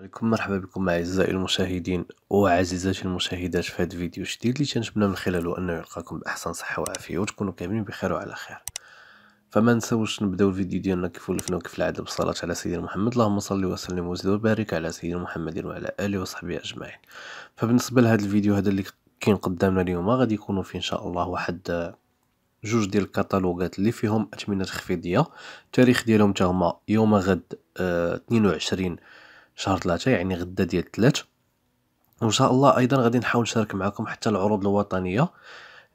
عليكم مرحبا بكم اعزائي المشاهدين وعزيزاتي المشاهدات في هذا الفيديو الجديد اللي تنتمنى من خلاله انه يلقاكم باحسن صحه وعافيه وتكونوا كاملين بخير وعلى خير فما نساوش نبداو الفيديو ديالنا كيف ولفنا وكيف العاده بالصلاه على سيدنا محمد اللهم صل وسلم وزد وبارك على سيدنا محمد وعلى اله وصحبه اجمعين فبالنسبه لهذا الفيديو هذا اللي كاين قدامنا اليوم غادي يكونوا فيه ان شاء الله واحد جوج ديال الكتالوجات اللي فيهم اثمنه تخفيضيه التاريخ ديالهم تا هما يوم غد 22 آه، شهر ثلاثة يعني غدا ديال الثلاث وان شاء الله ايضا غادي نحاول نشارك معكم حتى العروض الوطنيه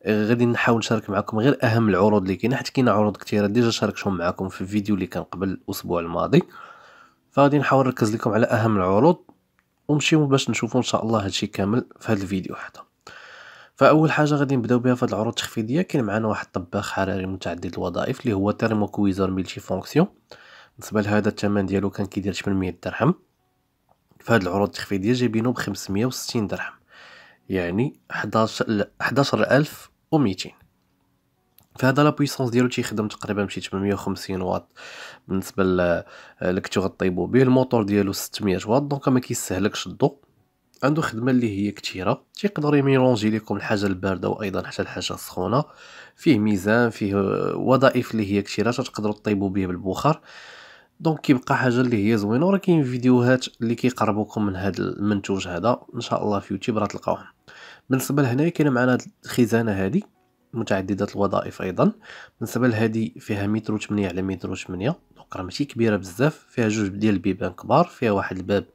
آه، غادي نحاول نشارك معكم غير اهم العروض اللي كاينه حيت كاينه عروض كثيره ديجا شاركتهم معكم في الفيديو اللي كان قبل الاسبوع الماضي فغادي نحاول نركز لكم على اهم العروض ونمشيو باش نشوفوا ان شاء الله هادشي كامل في هذا الفيديو حتى فاول حاجه غادي نبداو بها في هاد العروض التخفيضيه كاين معنا واحد الطباخ حراري متعدد الوظائف اللي هو كويزر ملتي فونكسيون بالنسبه لهذا الثمن ديالو كان كيدير 800 درهم فهاد العروض التخفيضيه جايبينو ب 560 درهم يعني 11 11200 فهذا لا بويسونس ديالو تيخدم تقريبا شي 850 واط بالنسبه لك تغطيبو به الموتور ديالو 600 واط دونك ما كيستهلكش الضوء عنده خدمه اللي هي كثيره تيقدر يميلونجي لكم الحاجه البارده وايضا حتى الحاجه السخونه فيه ميزان فيه وظائف اللي هي كثيره تقدروا تطيبوا به بالبخار أه دونك كيبقى حاجه اللي هي زوينه وراه كاين فيديوهات اللي كيقربوكم من هذا المنتوج هذا ان شاء الله في يوتيوب راه تلقاوهم بالنسبه لهنايا كاينه معنا هاد الخزانه هذه متعدده الوظائف ايضا بالنسبه لهذه فيها متر 8 على متر 8 دونك راه ماشي كبيره بزاف فيها جوج ديال البيبان كبار فيها واحد الباب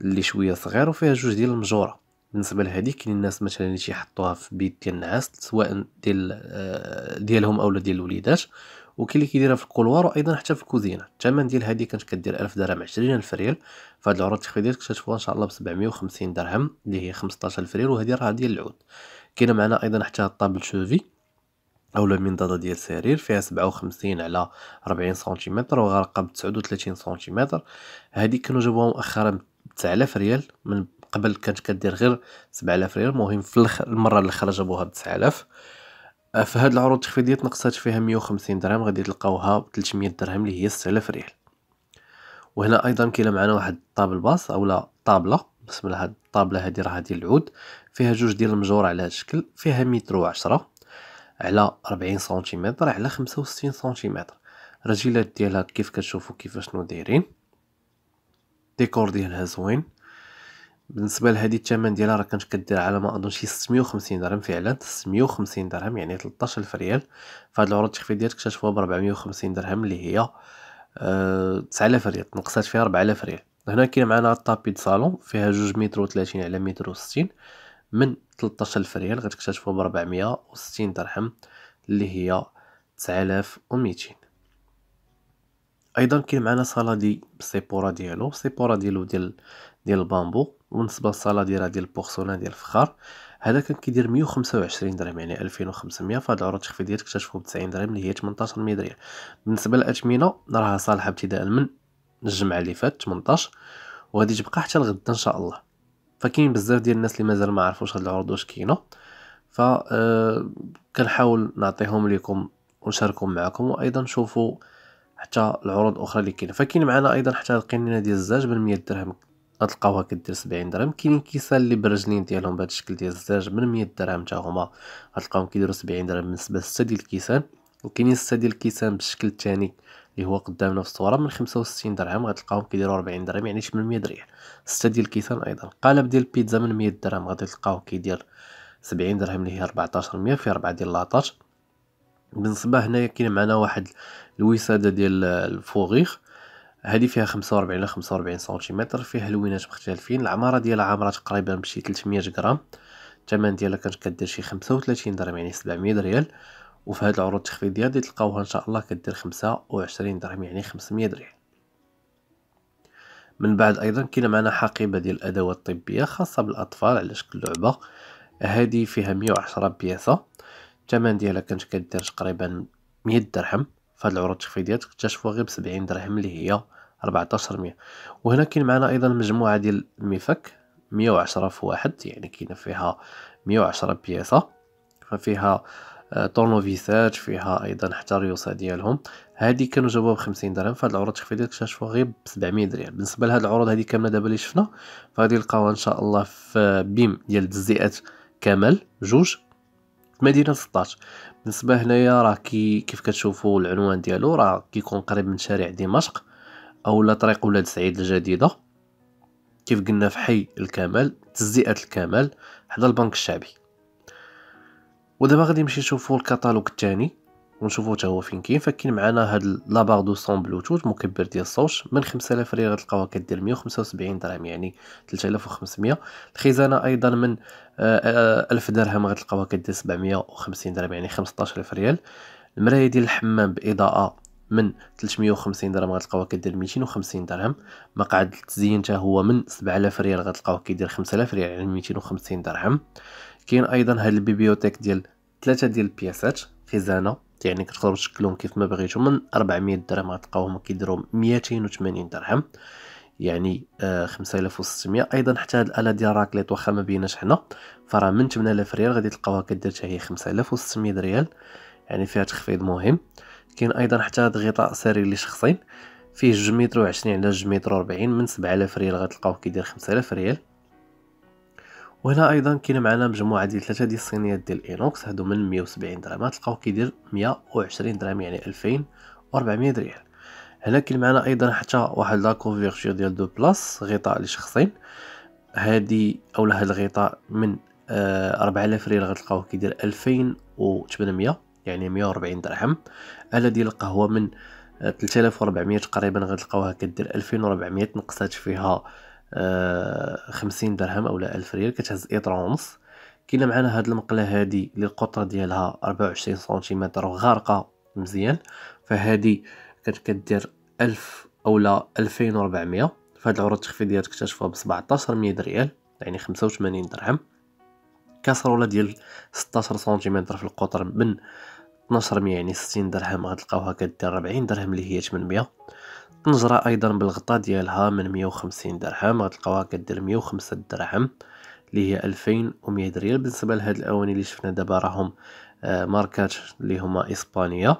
اللي شويه صغير وفيها جوج ديال المجوره بالنسبه لهذه كاين الناس مثلا اللي تيحطوها في بيت ديال النعاس سواء ديال آه، ديالهم اولا ديال الوليدات وكاين اللي كيديرها في الكولوار وايضا حتى في الكوزينه الثمن ديال هذه كانت كدير 1000 درهم 20000 ريال فهاد العروض التخفيضيه كتشوفوها ان شاء الله ب 750 درهم اللي هي 15000 ريال وهذه راه ديال العود كاينه معنا ايضا حتى الطابل شوفي او لو المنضده ديال السرير فيها 57 على 40 سنتيمتر وغرقه ب 39 سنتيمتر هذه كانوا جابوها مؤخرا ب 9000 ريال من قبل كانت كدير غير 7000 ريال المهم في المره الاخيره جابوها ب 9000 آه، فهاد العروض التخفيضيه تنقصات فيها 150 درهم غادي تلقاوها ب 300 درهم اللي هي 6000 ريال وهنا ايضا كاين معنا واحد الطابل باص اولا طابله بسم الله هاد الطابله هادي راه ديال العود فيها جوج ديال المجور على هاد الشكل فيها متر و10 على 40 سنتيمتر على 65 سنتيمتر رجيلات ديالها كيف كتشوفوا كيفاش شنو دايرين ديكور ديالها زوين بالنسبه لهذه الثمن ديالها راه كانت كدير على ما اظن شي 650 درهم فعلا 650 درهم يعني 13000 ريال فهاد العروض التخفيضيات اكتشفوها ب 450 درهم اللي هي أه 9000 ريال نقصات فيها 4000 ريال هنا كاين معنا الطابي صالون فيها جوج متر و30 على متر و60 من 13000 ريال غتكتشفوها ب 460 درهم اللي هي 9200 ايضا كاين معنا صلادي بالسيبورا ديالو سيبورا ديالو ديال ديال البامبو بالنسبه للصلادي راه ديال البورسولان ديال الفخار هذا كان كيدير 125 درهم يعني 2500 فهاد العروض التخفيضيه تكتشفو ب 90 درهم اللي هي 18 درهم بالنسبه للاثمنه راها صالحه ابتداء من الجمعه اللي فات 18 وغادي تبقى حتى لغدا ان شاء الله فكاين بزاف ديال الناس اللي مازال ما عرفوش هاد العروض واش كاينه ف آه، كنحاول نعطيهم لكم ونشاركهم معكم وايضا شوفوا حتى العروض الاخرى اللي كاينه فكاين معنا ايضا حتى القنينه ديال الزاج ب 100 درهم غتلقاوها كدير 70 درهم كاينين كيسان اللي برجلين ديالهم بهذا الشكل ديال الزاج ب 100 درهم حتى هما غتلقاهم كيديروا 70 درهم بالنسبه لسته ديال الكيسان وكاينين سته ديال الكيسان بالشكل الثاني اللي هو قدامنا في الصوره من 65 درهم غتلقاهم كيديروا 40 درهم يعني 800 ريال سته ديال الكيسان ايضا قالب ديال البيتزا من 100 درهم غادي تلقاوه كيدير 70 درهم اللي هي 14% في 4 ديال لاطاش بالنسبة هنايا كاين معنا واحد الوسادة ديال الفوغيخ هادي فيها خمسة وربعين الى وربعين سنتيمتر فيها لوينات مختلفين العمارة ديالها عامرة تقريبا بشي تلتمية جرام الثمن ديالها كانت كدير شي خمسة 35 درهم يعني سبعمية ريال وفي هاد العروض التخفيضية غادي تلقاوها ان شاء الله كدير خمسة وعشرين درهم يعني خمسمية ريال من بعد ايضا كاين معنا حقيبه ديال الادوات الطبيه خاصه بالاطفال على شكل لعبه هادي فيها مية وعشرة بياسه الثمن ديالها كانت كدير تقريبا 100 درهم فهاد العروض التخفيضات اكتشفوها غير ب 70 درهم اللي هي 1400 وهنا كاين معنا ايضا مجموعه ديال المفك 110 في واحد يعني كاين فيها 110 بياسه ففيها آه، طورنوفيسات فيها ايضا حتى ريوسا ديالهم هادي كانوا جابوها ب 50 درهم فهاد العروض التخفيضات اكتشفوا غير ب 700 درهم بالنسبه لهاد العروض هادي كامله دابا اللي شفنا فغادي نلقاوها ان شاء الله في آه، بيم ديال التجزئات كامل جوج مدينه 16 بالنسبه هنايا راه كي كيف كتشوفوا العنوان ديالو راه كيكون قريب من شارع دمشق أو لا طريق ولاد سعيد الجديده كيف قلنا في حي الكمال تزيئه الكمال حدا البنك الشعبي ودابا غادي نمشي نشوفوا الكتالوج الثاني ونشوفو حتى هو فين كاين فكاين معنا هاد لابار دو سون بلوتوث مكبر ديال الصوت من 5000 ريال غتلقاوها كدير 175 درهم يعني 3500 الخزانه ايضا من 1000 آه، آه، درهم غتلقاوها كدير 750 درهم يعني 15000 ريال المرايه ديال الحمام باضاءه من 350 درهم غتلقاوها كدير 250 درهم مقعد التزيين حتى هو من 7000 ريال غتلقاوه كيدير 5000 ريال يعني 250 درهم كاين ايضا هاد البيبيوتيك ديال ثلاثه ديال البياسات خزانه يعني كتقدروا تشكلهم كيف ما بغيتو من 400 درهم غتلقاوهم كيديروا 280 درهم يعني آه 5600 ايضا حتى هاد الاله ديال راكليت واخا ما بيناش حنا فراه من 8000 ريال غادي تلقاوها كدير حتى هي 5600 ريال يعني فيها تخفيض مهم كاين ايضا حتى هاد غطاء سريري لشخصين فيه 2 متر و20 على 2 متر و40 من 7000 ريال غتلقاوه كيدير 5000 ريال وهنا ايضا كاين معنا مجموعه ديال ثلاثه ديال الصينيات ديال اينوكس هادو من 170 درهم تلقاو كيدير 120 درهم يعني 2400 ريال هنا كاين معنا ايضا حتى واحد لا كونفيرتور ديال دو بلاص غطاء لشخصين هادي اولا هاد الغطاء من 4000 آه، ريال غتلقاوه كيدير 2800 يعني 140 درهم الا ديال القهوه من 3400 آه، تقريبا غتلقاوها كدير 2400 نقصات فيها آه، خمسين درهم اولا ألف ريال كتهز اطر ونص كاينه معنا هاد المقله هادي اللي القطر ديالها 24 سنتيمتر وغارقه مزيان فهادي كانت كدير 1000 اولا 2400 فهاد العروض التخفيضيه تكتشفوها ب 1700 ريال يعني 85 درهم كاسروله ديال 16 سنتيمتر في القطر من 1200 يعني 60 درهم غتلقاوها كدير 40 درهم اللي هي 800 النجرة ايضا بالغطاء ديالها من 150 درهم غتلقاوها كدير 105 درهم اللي هي 2100 ريال بالنسبه لهاد الاواني اللي شفنا دابا راهم آه، ماركات اللي هما إسبانيا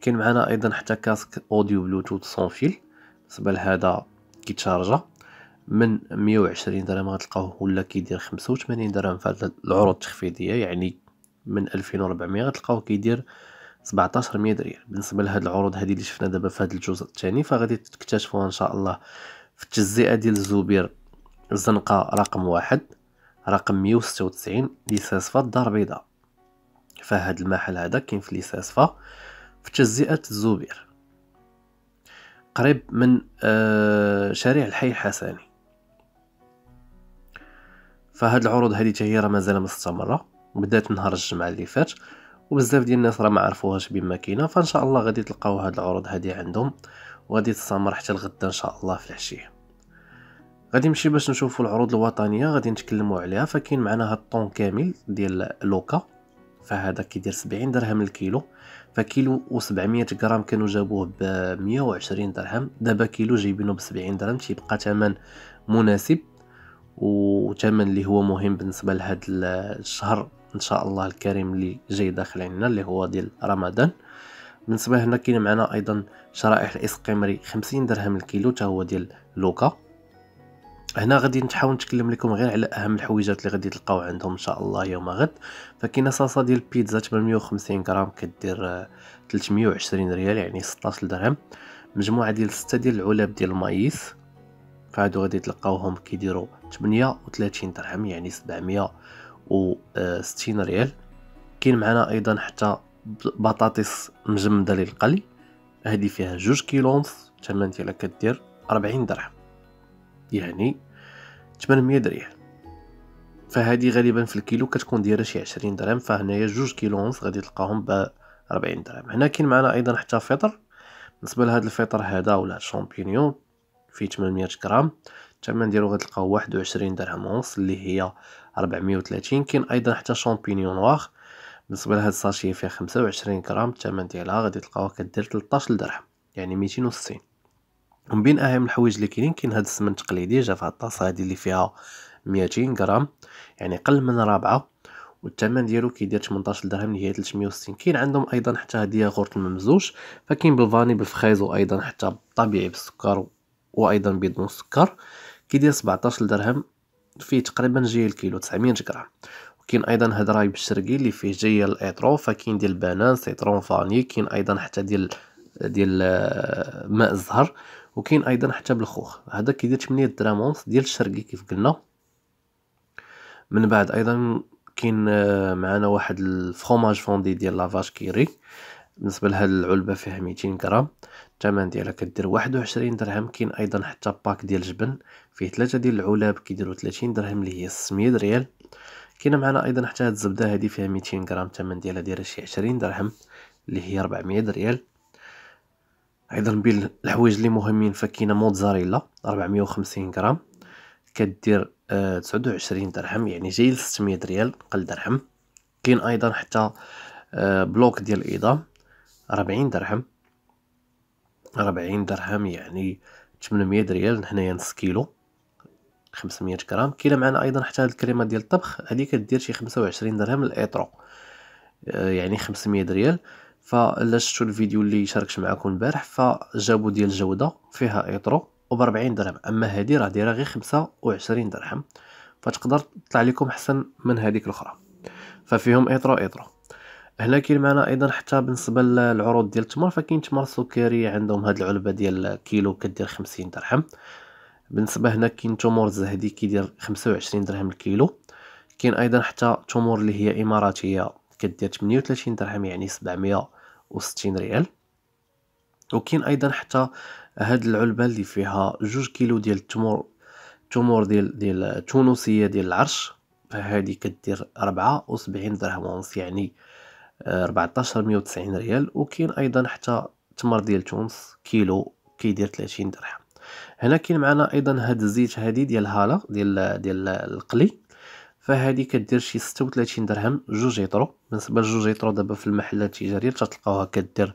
كاين معنا ايضا حتى كاسك اوديو بلوتوث سون فيل بالنسبه لهذا كيتشارجا من 120 درهم غتلقاوه ولا كيدير 85 درهم في العروض التخفيضيه يعني من 2400 غتلقاوه كيدير 17 مية درهم بالنسبه لهاد العروض هذه اللي شفنا دابا في هاد الجزء الثاني فغادي تكتشفوها ان شاء الله في التجزئه ديال الزبير الزنقه رقم واحد رقم مية وستة وتسعين لساسفه الدار البيضاء فهاد المحل هذا كاين في لساسفه في تجزئه الزبير قريب من آه، شارع الحي الحسني فهاد العروض هذه هي راه مازال مستمره بدات نهار الجمعه اللي فات وبزاف ديال الناس راه ما عرفوهاش بما كاينه فان شاء الله غادي تلقاو هاد العروض هادي عندهم وغادي تستمر حتى الغدا ان شاء الله في العشيه غادي نمشي باش نشوفوا العروض الوطنيه غادي نتكلموا عليها فكاين معنا هاد الطون كامل ديال لوكا فهذا كيدير 70 درهم الكيلو فكيلو و700 غرام كانوا جابوه ب 120 درهم دابا كيلو جايبينه ب 70 درهم تيبقى ثمن مناسب وثمن اللي هو مهم بالنسبه لهاد الشهر ان شاء الله الكريم اللي جاي داخل عندنا اللي هو ديال رمضان بالنسبه هنا كاين معنا ايضا شرائح الاسقمري 50 درهم الكيلو حتى هو ديال لوكا هنا غادي نحاول نتكلم لكم غير على اهم الحويجات اللي غادي تلقاو عندهم ان شاء الله يوم غد فكاينه صلصه ديال البيتزا 850 غرام كدير 320 ريال يعني 16 درهم مجموعه ديال 6 ديال العلب ديال المايس فهادو غادي تلقاوهم كيديروا 38 درهم يعني 700 و 60 آه، ريال كاين معنا ايضا حتى بطاطس مجمده للقلي هذه فيها جوج كيلو ونص الثمن ديالها كدير 40 درهم يعني 800 درهم فهذه غالبا في الكيلو كتكون دايره شي 20 درهم فهنايا جوج كيلو ونص غادي تلقاهم ب 40 درهم هنا كاين معنا ايضا حتى فطر بالنسبه لهذا الفطر هذا ولا الشامبينيون فيه 800 غرام الثمن ديالو غتلقاه 21 درهم ونص اللي هي 430 كاين ايضا حتى شامبينيون نوار بالنسبه لهاد الساشيه فيها 25 غرام الثمن ديالها غادي تلقاوها كدير 13 درهم يعني 260 ومن بين اهم الحوايج اللي كاينين كاين هاد السمن التقليدي جا في الطاسه هادي اللي فيها 200 غرام يعني قل من رابعه والثمن ديالو كيدير 18 درهم اللي هي 360 كاين عندهم ايضا حتى هديه ياغورت الممزوج فكاين بالفاني بالفخيز وايضا حتى طبيعي بالسكر وايضا بدون سكر كيدير 17 درهم فيه تقريبا جايه الكيلو 900 غرام وكاين ايضا هاد راي بالشرقي اللي فيه جايه الايترو فكاين ديال البنان سيترون فاني كاين ايضا حتى ديال ديال آه، ماء الزهر وكاين ايضا حتى بالخوخ هذا كيدير 8 درهم ونص ديال الشرقي كيف قلنا من بعد ايضا كاين آه، معنا واحد الفروماج فوندي ديال لافاش كيري بالنسبه لهاد العلبه فيها 200 غرام الثمن ديالها كدير 21 درهم كاين ايضا حتى باك ديال الجبن فيه ثلاثه ديال العلب كيديروا 30 درهم اللي هي 600 ريال كاين معنا ايضا حتى هاد الزبده هادي فيها 200 غرام الثمن ديالها دايره شي 20 درهم اللي هي 400 ريال ايضا بين الحوايج اللي مهمين فكاينه موتزاريلا 450 غرام كدير آه 29 درهم يعني جاي ل 600 ريال قل درهم كاين ايضا حتى آه بلوك ديال الاضاءه ربعين درهم ربعين درهم يعني 800 ريال هنايا نص كيلو 500 غرام كيلا معنا ايضا حتى هاد الكريمه ديال الطبخ هذه كدير شي 25 درهم الاطرو آه، يعني 500 ريال فلا شفتوا الفيديو اللي شاركت معكم البارح فجابوا ديال الجوده فيها ايترو وب 40 درهم اما هذه راه دايره غير 25 درهم فتقدر تطلع لكم احسن من هذيك الاخرى ففيهم ايترو ايترو هنا كاين معنا ايضا حتى بالنسبه للعروض ديال التمر فكاين تمر سكري عندهم هاد العلبه ديال كيلو كدير 50 درهم بالنسبه هنا كاين تمر زهدي كيدير 25 درهم الكيلو كاين ايضا حتى تمر اللي هي اماراتيه كدير 38 درهم يعني 760 ريال وكاين ايضا حتى هاد العلبه اللي فيها جوج كيلو ديال التمر التمور ديال ديال التونسيه ديال العرش فهادي كدير 74 درهم ونص يعني 1490 ريال وكاين ايضا حتى التمر ديال تونس كيلو كيدير 30 درهم هنا كاين معنا ايضا هاد الزيت هادي ديال هالا ديال ديال القلي فهادي كدير شي 36 درهم جوج يطرو بالنسبه لجوج يطرو دابا في المحلات التجاريه تلقاوها كدير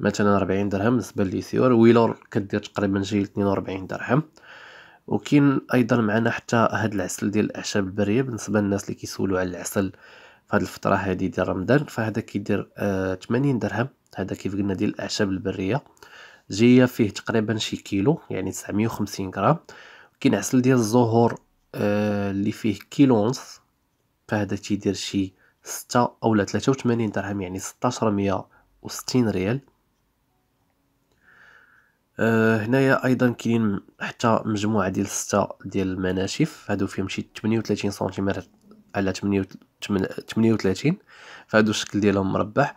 مثلا 40 درهم بالنسبه لليسيور ويلور كدير تقريبا شي 42 درهم وكاين ايضا معنا حتى هاد العسل ديال الاعشاب البريه بالنسبه للناس اللي كيسولوا على العسل فهاد الفتره هادي ديال رمضان فهذا كيدير آه 80 درهم هذا كيف قلنا ديال الاعشاب البريه جايه فيه تقريبا شي كيلو يعني 950 غرام كاين عسل ديال الزهور آه اللي فيه كيلو ونص فهذا تيدير شي 6 اولا 83 درهم يعني 1660 ريال أه هنايا ايضا كاينين حتى مجموعه ديال 6 ديال المناشف هادو فيهم شي 38 سنتيمتر على 38 فهادو الشكل ديالهم مربع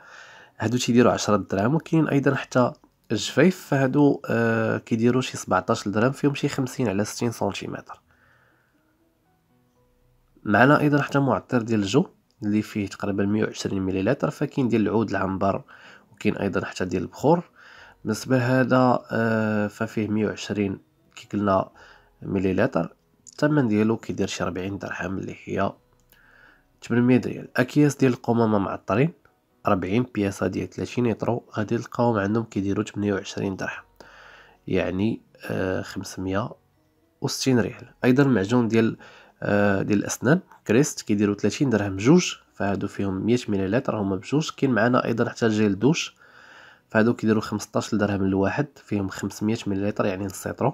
هادو تيديروا 10 دراهم وكاين ايضا حتى الجفيف فهادو آه كيديروا شي 17 درهم فيهم شي 50 على 60 سنتيمتر معنا ايضا حتى معطر ديال الجو اللي فيه تقريبا 120 مليلتر فكاين ديال العود العنبر وكاين ايضا حتى ديال البخور بالنسبه لهذا آه ففيه 120 كي قلنا مليلتر الثمن ديالو كيدير شي 40 درهم اللي هي 800 ريال اكياس ديال القمامه معطرين 40 بياسه ديال 30 لتر غادي تلقاهم عندهم كيديروا 28 درهم يعني آه 560 ريال ايضا معجون ديال آه ديال الاسنان كريست كيديروا 30 درهم جوج فهادو فيهم 100 مليلتر هما بجوج كاين معنا ايضا حتى جيل دوش فهادو كيديروا 15 درهم الواحد فيهم 500 مليلتر يعني نص لتر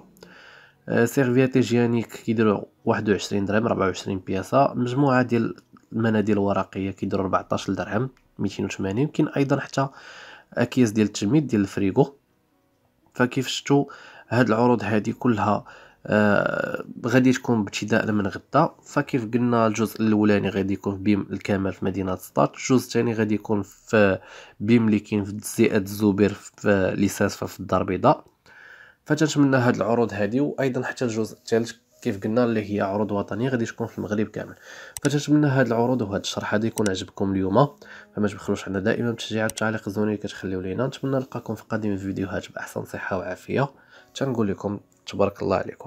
آه، سيرفيات هيجينيك كيديروا 21 درهم 24 بياسه مجموعه ديال المناديل الورقيه كيديروا 14 درهم 280 كاين ايضا حتى اكياس ديال التجميد ديال الفريغو فكيف شفتوا هاد العروض هادي كلها آه غادي تكون ابتداء من غدا فكيف قلنا الجزء الاولاني غادي يكون في بيم الكامل في مدينه سطات الجزء الثاني غادي يكون في بيم اللي كاين في جزيئه الزبير في ليساس في الدار البيضاء فتنتمنى هاد العروض هادي وايضا حتى الجزء الثالث كيف قلنا اللي هي عروض وطنيه غادي تكون في المغرب كامل فنتمنى هاد العروض وهاد الشرح هذا يكون عجبكم اليوم فما تبخلوش عندنا دائما بتشجيعات التعليق الزوني كتخليو لينا نتمنى نلقاكم في قادم الفيديوهات باحسن صحه وعافيه تنقول لكم تبارك الله عليكم